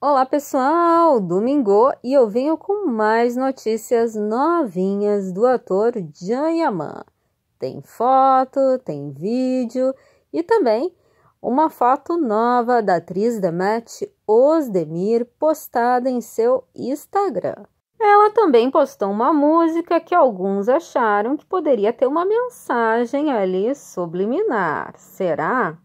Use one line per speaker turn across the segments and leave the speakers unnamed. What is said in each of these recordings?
Olá pessoal, domingo e eu venho com mais notícias novinhas do ator Jan Yaman. Tem foto, tem vídeo e também uma foto nova da atriz da match Osdemir postada em seu Instagram. Ela também postou uma música que alguns acharam que poderia ter uma mensagem ali subliminar. Será?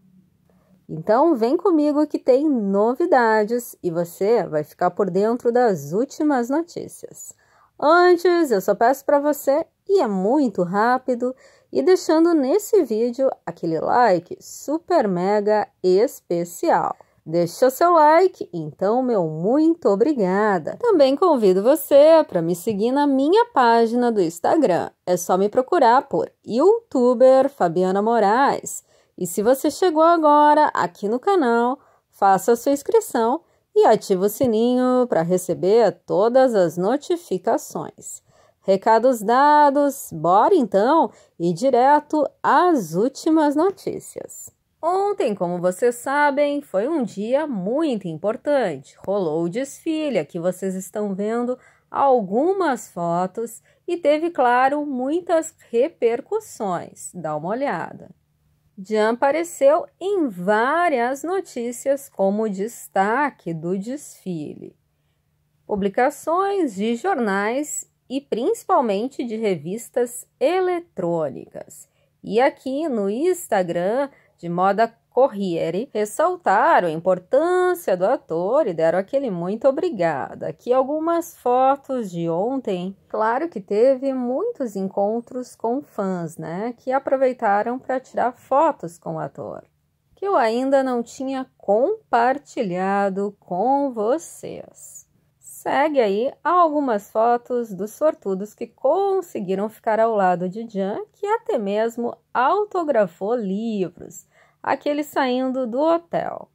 Então, vem comigo que tem novidades e você vai ficar por dentro das últimas notícias. Antes, eu só peço para você, e é muito rápido, e deixando nesse vídeo aquele like super mega especial. Deixa seu like, então meu muito obrigada. Também convido você para me seguir na minha página do Instagram. É só me procurar por youtuber Fabiana Moraes. E se você chegou agora aqui no canal, faça a sua inscrição e ative o sininho para receber todas as notificações. Recados dados, bora então e direto às últimas notícias. Ontem, como vocês sabem, foi um dia muito importante. Rolou o desfile, aqui vocês estão vendo algumas fotos e teve, claro, muitas repercussões. Dá uma olhada. Jean apareceu em várias notícias como destaque do desfile. Publicações de jornais e principalmente de revistas eletrônicas. E aqui no Instagram de moda Corriere, ressaltaram a importância do ator e deram aquele muito obrigada. Aqui algumas fotos de ontem. Claro que teve muitos encontros com fãs, né? Que aproveitaram para tirar fotos com o ator. Que eu ainda não tinha compartilhado com vocês. Segue aí algumas fotos dos sortudos que conseguiram ficar ao lado de Jan, que até mesmo autografou livros, aquele saindo do hotel.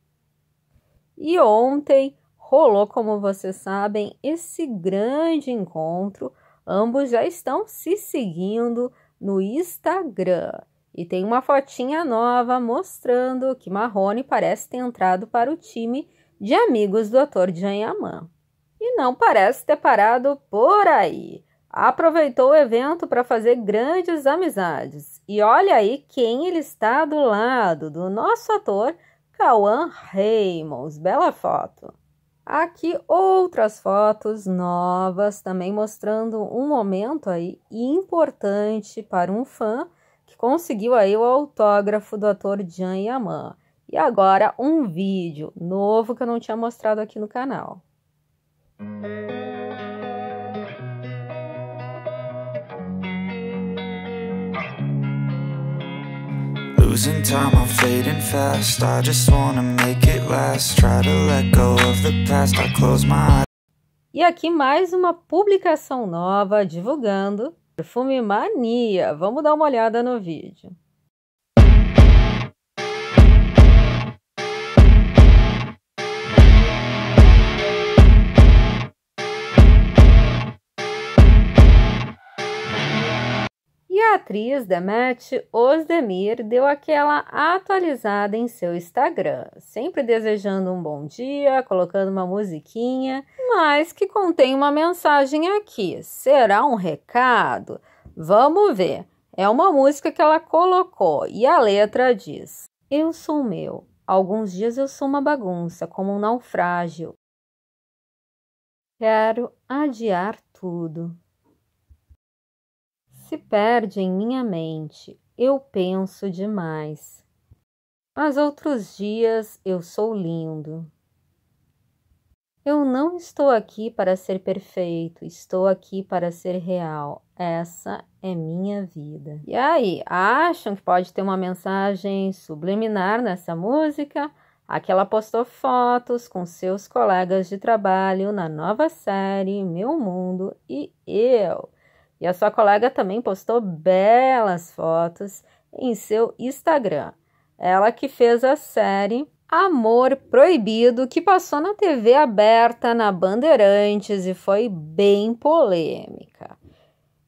E ontem rolou, como vocês sabem, esse grande encontro. Ambos já estão se seguindo no Instagram. E tem uma fotinha nova mostrando que Marrone parece ter entrado para o time de amigos do ator Jan Yaman e não parece ter parado por aí. Aproveitou o evento para fazer grandes amizades. E olha aí quem ele está do lado do nosso ator Cauã Reymons. Bela foto. Aqui outras fotos novas, também mostrando um momento aí importante para um fã que conseguiu aí o autógrafo do ator Jan Yaman. E agora um vídeo novo que eu não tinha mostrado aqui no canal. Losing time, I'm fading fast. I just wanna make it last. Try to let go of the past. I close my eyes. E aqui mais uma publicação nova divulgando Perfume Mania. Vamos dar uma olhada no vídeo. a atriz da Matt Osdemir deu aquela atualizada em seu Instagram, sempre desejando um bom dia, colocando uma musiquinha, mas que contém uma mensagem aqui. Será um recado? Vamos ver. É uma música que ela colocou e a letra diz: Eu sou meu. Alguns dias eu sou uma bagunça, como um naufrágio. Quero adiar tudo se perde em minha mente, eu penso demais. Mas outros dias eu sou lindo. Eu não estou aqui para ser perfeito, estou aqui para ser real. Essa é minha vida. E aí, acham que pode ter uma mensagem subliminar nessa música? Aqui ela postou fotos com seus colegas de trabalho na nova série Meu Mundo e Eu. E a sua colega também postou belas fotos em seu Instagram. Ela que fez a série Amor Proibido, que passou na TV aberta, na Bandeirantes e foi bem polêmica.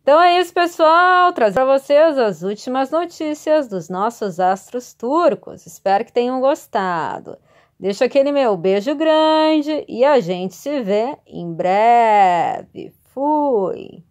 Então é isso, pessoal. Trazer para vocês as últimas notícias dos nossos astros turcos. Espero que tenham gostado. Deixa aquele meu beijo grande e a gente se vê em breve. Fui!